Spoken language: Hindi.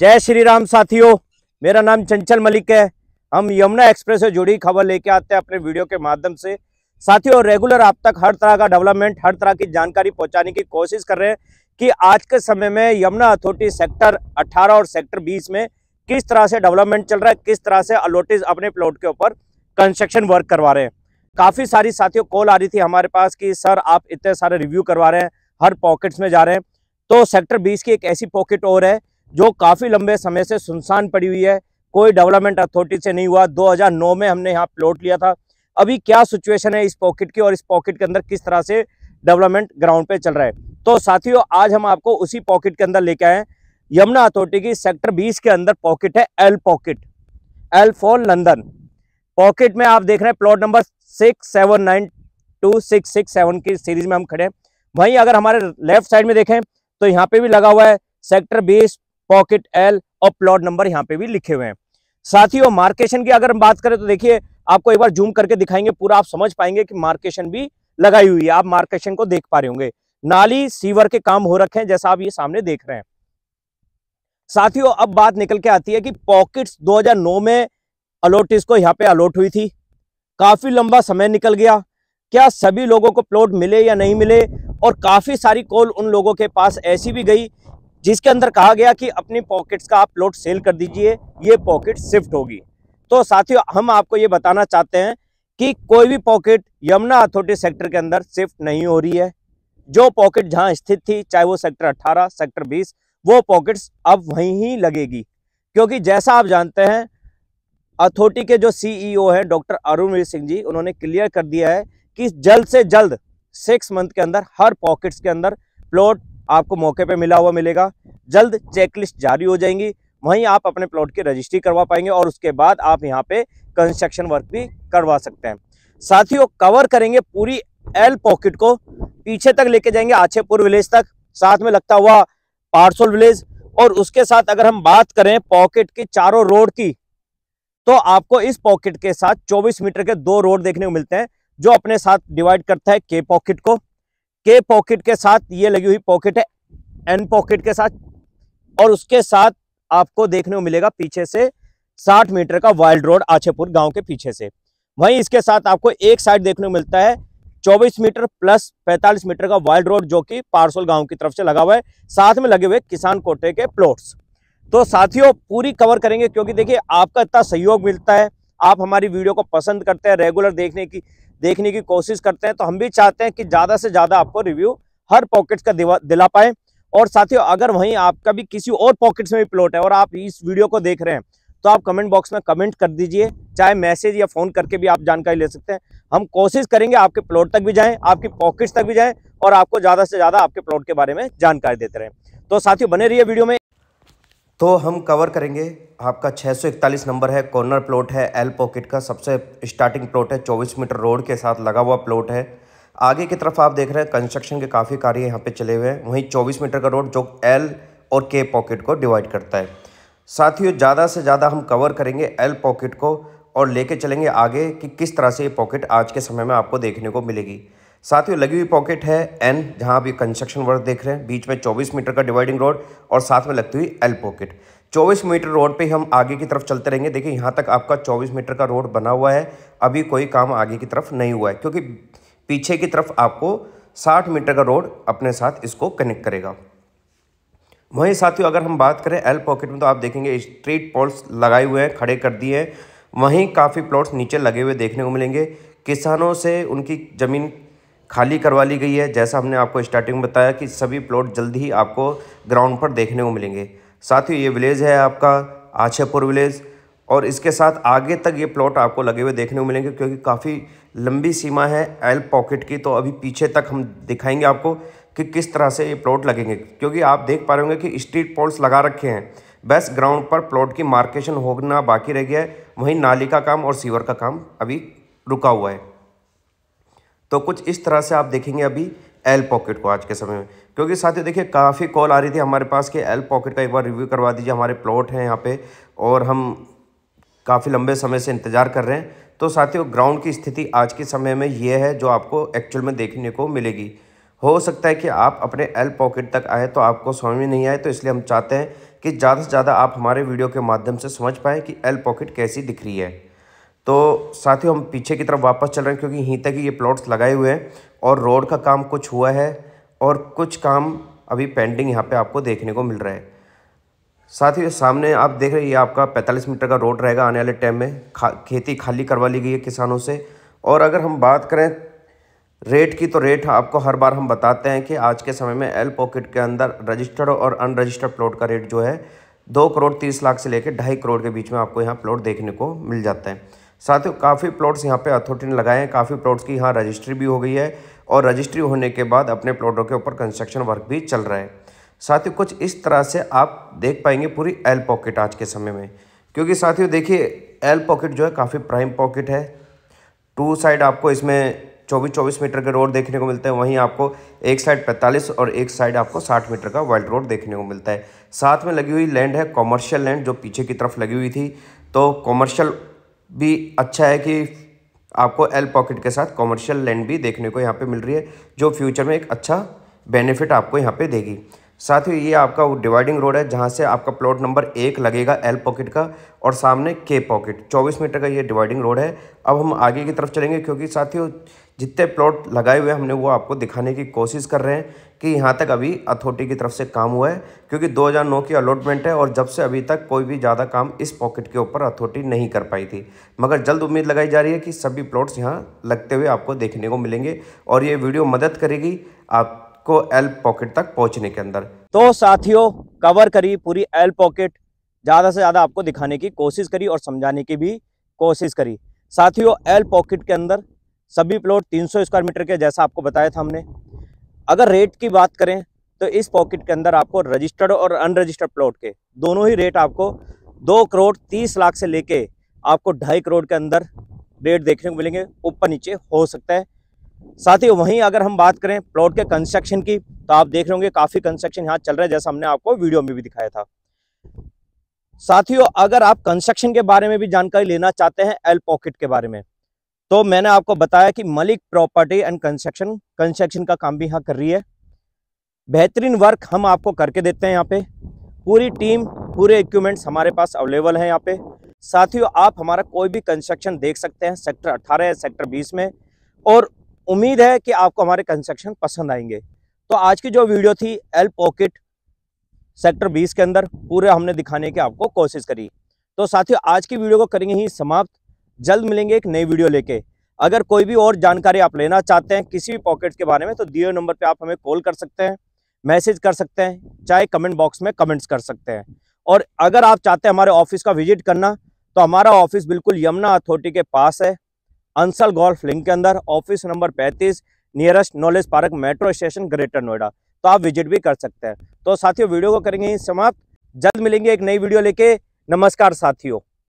जय श्री राम साथियों मेरा नाम चंचल मलिक है हम यमुना एक्सप्रेस से जुड़ी खबर लेके आते हैं अपने वीडियो के माध्यम से साथियों रेगुलर आप तक हर तरह का डेवलपमेंट हर तरह की जानकारी पहुंचाने की कोशिश कर रहे हैं कि आज के समय में यमुना अथॉरिटी सेक्टर 18 और सेक्टर 20 में किस तरह से डेवलपमेंट चल रहा है किस तरह से अलोटिस अपने प्लॉट के ऊपर कंस्ट्रक्शन वर्क करवा रहे हैं काफ़ी सारी साथियों कॉल आ रही थी हमारे पास कि सर आप इतने सारे रिव्यू करवा रहे हैं हर पॉकेट्स में जा रहे हैं तो सेक्टर बीस की एक ऐसी पॉकेट और है जो काफ़ी लंबे समय से सुनसान पड़ी हुई है कोई डेवलपमेंट अथॉरिटी से नहीं हुआ 2009 में हमने यहाँ प्लॉट लिया था अभी क्या सिचुएशन है इस पॉकेट की और इस पॉकेट के अंदर किस तरह से डेवलपमेंट ग्राउंड पे चल रहा है तो साथियों आज हम आपको उसी पॉकेट के अंदर लेके आए यमुना अथॉरिटी की सेक्टर 20 के अंदर पॉकेट है L pocket L for London pocket में आप देख रहे हैं plot number six seven nine two six six seven की सीरीज में हम खड़े हैं वहीं अगर हमारे लेफ्ट साइड में देखें तो यहाँ पे भी लगा हुआ है सेक्टर बीस पॉकेट एल और प्लॉट नंबर यहाँ पे भी लिखे हुए हैं साथ ही वो मार्केशन की अगर हम बात करें तो देखिए आपको एक बार जूम करके दिखाएंगे पूरा आप समझ पाएंगे कि मार्केशन भी लगाई हुई है आप मार्केशन को देख पा रहे होंगे नाली सीवर के काम हो रखे हैं जैसा आप ये सामने देख रहे हैं साथियों अब बात निकल के आती है कि पॉकेट्स 2009 में अलोटिस को यहाँ पे अलोट हुई थी काफी लंबा समय निकल गया क्या सभी लोगों को प्लॉट मिले या नहीं मिले और काफी सारी कॉल उन लोगों के पास ऐसी भी गई जिसके अंदर कहा गया कि अपनी पॉकेट्स का आप प्लॉट सेल कर दीजिए ये पॉकेट शिफ्ट होगी तो साथियों हम आपको ये बताना चाहते हैं कि कोई भी पॉकेट यमुना अथॉरिटी सेक्टर के अंदर शिफ्ट नहीं हो रही है जो पॉकेट जहां स्थित थी चाहे वो सेक्टर 18, सेक्टर 20, वो पॉकेट्स अब वहीं ही लगेगी क्योंकि जैसा आप जानते हैं अथॉरिटी के जो सीईओ e हैं डॉक्टर अरुणवीर सिंह जी उन्होंने क्लियर कर दिया है कि जल्द से जल्द सिक्स मंथ के अंदर हर पॉकेट्स के अंदर प्लॉट आपको मौके पे मिला हुआ मिलेगा जल्द चेकलिस्ट जारी हो जाएंगी वहीं आप अपने प्लॉट की रजिस्ट्री करवा पाएंगे और उसके बाद आप यहाँ पे कंस्ट्रक्शन वर्क भी करवा सकते हैं साथियों कवर करेंगे पूरी एल पॉकेट को पीछे तक लेके जाएंगे आछेपुर विलेज तक साथ में लगता हुआ पार्सल विलेज और उसके साथ अगर हम बात करें पॉकेट की चारों रोड की तो आपको इस पॉकेट के साथ 24 मीटर के दो रोड देखने को मिलते हैं जो अपने साथ डिवाइड करता है के पॉकेट को के पॉकेट के साथ ये लगी हुई पॉकेट है एन पॉकेट के साथ और उसके साथ आपको देखने को मिलेगा पीछे से 60 मीटर का वाइल्ड रोड आछेपुर गांव के पीछे से वहीं इसके साथ आपको एक साइड देखने को मिलता है 24 मीटर प्लस 45 मीटर का वाइल्ड रोड जो कि पारसोल गांव की तरफ से लगा हुआ है साथ में लगे हुए किसान कोटे के प्लॉट्स तो साथियों पूरी कवर करेंगे क्योंकि देखिए आपका इतना सहयोग मिलता है आप हमारी वीडियो को पसंद करते हैं रेगुलर देखने की देखने की कोशिश करते हैं तो हम भी चाहते हैं कि ज़्यादा से ज़्यादा आपको रिव्यू हर पॉकेट का दिला पाए और साथियों अगर वहीं आपका भी किसी और पॉकेट्स में भी प्लॉट है और आप इस वीडियो को देख रहे हैं तो आप कमेंट बॉक्स में कमेंट कर दीजिए चाहे मैसेज या फ़ोन करके भी आप जानकारी ले सकते हैं हम कोशिश करेंगे आपके प्लॉट तक भी जाएं आपकी पॉकेट्स तक भी जाएं और आपको ज़्यादा से ज़्यादा आपके प्लॉट के बारे में जानकारी देते रहें तो साथियों बने रहिए वीडियो में तो हम कवर करेंगे आपका 641 नंबर है कॉर्नर प्लॉट है एल पॉकेट का सबसे स्टार्टिंग प्लॉट है 24 मीटर रोड के साथ लगा हुआ प्लॉट है आगे की तरफ आप देख रहे हैं कंस्ट्रक्शन के काफ़ी कार्य यहाँ पे चले हुए हैं वहीं 24 मीटर का रोड जो एल और के पॉकेट को डिवाइड करता है साथियों ज़्यादा से ज़्यादा हम कवर करेंगे एल पॉकेट को और लेके चलेंगे आगे कि किस तरह से ये पॉकेट आज के समय में आपको देखने को मिलेगी साथियों लगी हुई पॉकेट है एन जहां आप ये कंस्ट्रक्शन वर्क देख रहे हैं बीच में 24 मीटर का डिवाइडिंग रोड और साथ में लगती हुई एल पॉकेट 24 मीटर रोड पे हम आगे की तरफ चलते रहेंगे देखिए यहाँ तक आपका 24 मीटर का रोड बना हुआ है अभी कोई काम आगे की तरफ नहीं हुआ है क्योंकि पीछे की तरफ आपको साठ मीटर का रोड अपने साथ इसको कनेक्ट करेगा वहीं साथियों अगर हम बात करें एल पॉकेट में तो आप देखेंगे स्ट्रीट पोल्स लगाए हुए हैं खड़े कर दिए हैं वहीं काफ़ी प्लॉट्स नीचे लगे हुए देखने को मिलेंगे किसानों से उनकी ज़मीन खाली करवा ली गई है जैसा हमने आपको स्टार्टिंग में बताया कि सभी प्लॉट जल्द ही आपको ग्राउंड पर देखने को मिलेंगे साथ ही ये विलेज है आपका आछेपुर विलेज और इसके साथ आगे तक ये प्लॉट आपको लगे हुए देखने को मिलेंगे क्योंकि काफ़ी लंबी सीमा है एल पॉकेट की तो अभी पीछे तक हम दिखाएंगे आपको कि किस तरह से ये प्लॉट लगेंगे क्योंकि आप देख पा रहे होंगे कि स्ट्रीट पॉल्स लगा रखे हैं बस ग्राउंड पर प्लॉट की मार्केशन होना बाकी रह गया है वहीं नाली का काम और सीवर का काम अभी रुका हुआ है तो कुछ इस तरह से आप देखेंगे अभी एल पॉकेट को आज के समय में क्योंकि साथियों देखिए काफ़ी कॉल आ रही थी हमारे पास कि एल पॉकेट का एक बार रिव्यू करवा दीजिए हमारे प्लॉट हैं यहाँ पे और हम काफ़ी लंबे समय से इंतज़ार कर रहे हैं तो साथियों ग्राउंड की स्थिति आज के समय में ये है जो आपको एक्चुअल में देखने को मिलेगी हो सकता है कि आप अपने एल पॉकेट तक आए तो आपको समझ में नहीं आए तो इसलिए हम चाहते हैं कि ज़्यादा से ज़्यादा आप हमारे वीडियो के माध्यम से समझ पाएँ कि एल पॉकेट कैसी दिख रही है तो साथ ही हम पीछे की तरफ वापस चल रहे हैं क्योंकि यहीं तक ही ये प्लॉट्स लगाए हुए हैं और रोड का काम कुछ हुआ है और कुछ काम अभी पेंडिंग यहाँ पे आपको देखने को मिल रहा है साथ ही सामने आप देख रहे हैं ये आपका 45 मीटर का रोड रहेगा आने वाले टाइम में खा, खेती खाली करवा ली गई है किसानों से और अगर हम बात करें रेट की तो रेट आपको हर बार हम बताते हैं कि आज के समय में एल पॉकेट के अंदर रजिस्टर्ड और अनरजिस्टर्ड प्लॉट का रेट जो है दो करोड़ तीस लाख से लेकर ढाई करोड़ के बीच में आपको यहाँ प्लॉट देखने को मिल जाता है साथ ही काफ़ी प्लॉट्स यहाँ पे अथॉरिटी ने लगाए हैं काफ़ी प्लॉट्स की यहाँ रजिस्ट्री भी हो गई है और रजिस्ट्री होने के बाद अपने प्लॉटों के ऊपर कंस्ट्रक्शन वर्क भी चल रहा है साथ ही कुछ इस तरह से आप देख पाएंगे पूरी एल पॉकेट आज के समय में क्योंकि साथियों देखिए एल पॉकेट जो है काफ़ी प्राइम पॉकेट है टू साइड आपको इसमें चौबीस चौबीस मीटर के रोड देखने को मिलते हैं वहीं आपको एक साइड पैंतालीस और एक साइड आपको साठ मीटर का वाइल्ड रोड देखने को मिलता है साथ में लगी हुई लैंड है कॉमर्शियल लैंड जो पीछे की तरफ लगी हुई थी तो कॉमर्शियल भी अच्छा है कि आपको एल पॉकेट के साथ कॉमर्शियल लैंड भी देखने को यहाँ पे मिल रही है जो फ्यूचर में एक अच्छा बेनिफिट आपको यहाँ पे देगी साथ ही ये आपका डिवाइडिंग रोड है जहाँ से आपका प्लॉट नंबर एक लगेगा एल पॉकेट का और सामने के पॉकेट 24 मीटर का ये डिवाइडिंग रोड है अब हम आगे की तरफ चलेंगे क्योंकि साथियों जितने प्लॉट लगाए हुए हमने वो आपको दिखाने की कोशिश कर रहे हैं कि यहाँ तक अभी अथॉरिटी की तरफ से काम हुआ है क्योंकि 2009 की अलॉटमेंट है और जब से अभी तक कोई भी ज़्यादा काम इस पॉकेट के ऊपर अथॉरिटी नहीं कर पाई थी मगर जल्द उम्मीद लगाई जा रही है कि सभी प्लॉट्स यहाँ लगते हुए आपको देखने को मिलेंगे और ये वीडियो मदद करेगी आप आपको एल पॉकेट तक पहुंचने के अंदर तो साथियों कवर करी पूरी एल पॉकेट ज़्यादा से ज़्यादा आपको दिखाने की कोशिश करी और समझाने की भी कोशिश करी साथियों एल पॉकेट के अंदर सभी प्लॉट 300 स्क्वायर मीटर के जैसा आपको बताया था हमने अगर रेट की बात करें तो इस पॉकेट के अंदर आपको रजिस्टर्ड और अनरजिस्टर्ड प्लॉट के दोनों ही रेट आपको दो करोड़ तीस लाख से लेके आपको ढाई करोड़ के अंदर रेट देखने को मिलेंगे ऊपर नीचे हो सकता है साथ ही वहीं अगर हम बात करें प्लॉट के कंस्ट्रक्शन की तो आप देख रहे होंगे काफ़ी कंस्ट्रक्शन यहाँ चल रहा है जैसा हमने आपको वीडियो में भी दिखाया था साथियों अगर आप कंस्ट्रक्शन के बारे में भी जानकारी लेना चाहते हैं एल पॉकेट के बारे में तो मैंने आपको बताया कि Malik property and construction construction का काम भी यहाँ कर रही है बेहतरीन वर्क हम आपको करके देते हैं यहाँ पे पूरी टीम पूरे इक्विपमेंट्स हमारे पास अवेलेबल हैं यहाँ पे साथियों आप हमारा कोई भी कंस्ट्रक्शन देख सकते हैं सेक्टर 18 या सेक्टर 20 में और उम्मीद है कि आपको हमारे कंस्ट्रक्शन पसंद आएंगे तो आज की जो वीडियो थी एल पॉकेट सेक्टर 20 के अंदर पूरे हमने दिखाने की आपको कोशिश करी तो साथियों आज की वीडियो को करेंगे ही समाप्त जल्द मिलेंगे एक नई वीडियो लेके अगर कोई भी और जानकारी आप लेना चाहते हैं किसी भी पॉकेट के बारे में तो दिए नंबर पर आप हमें कॉल कर सकते हैं मैसेज कर सकते हैं चाहे कमेंट बॉक्स में कमेंट्स कर सकते हैं और अगर आप चाहते हैं हमारे ऑफिस का विजिट करना तो हमारा ऑफिस बिल्कुल यमुना अथॉरिटी के पास है अंसल गोल्फ लिंक के अंदर ऑफिस नंबर पैंतीस nearest knowledge park metro station greater Noida तो आप विजिट भी कर सकते हैं तो साथियों वीडियो को करेंगे समाप्त जल्द मिलेंगे एक नई वीडियो लेके नमस्कार साथियों